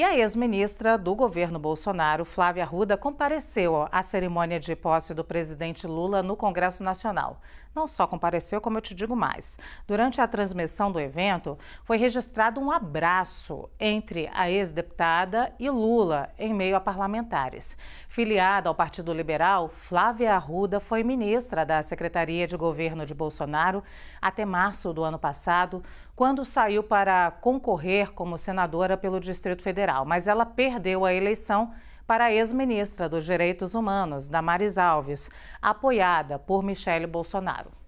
E a ex-ministra do governo Bolsonaro, Flávia Arruda, compareceu à cerimônia de posse do presidente Lula no Congresso Nacional. Não só compareceu, como eu te digo mais. Durante a transmissão do evento, foi registrado um abraço entre a ex-deputada e Lula, em meio a parlamentares. Filiada ao Partido Liberal, Flávia Arruda foi ministra da Secretaria de Governo de Bolsonaro até março do ano passado, quando saiu para concorrer como senadora pelo Distrito Federal, mas ela perdeu a eleição para a ex-ministra dos Direitos Humanos, Damares Alves, apoiada por Michele Bolsonaro.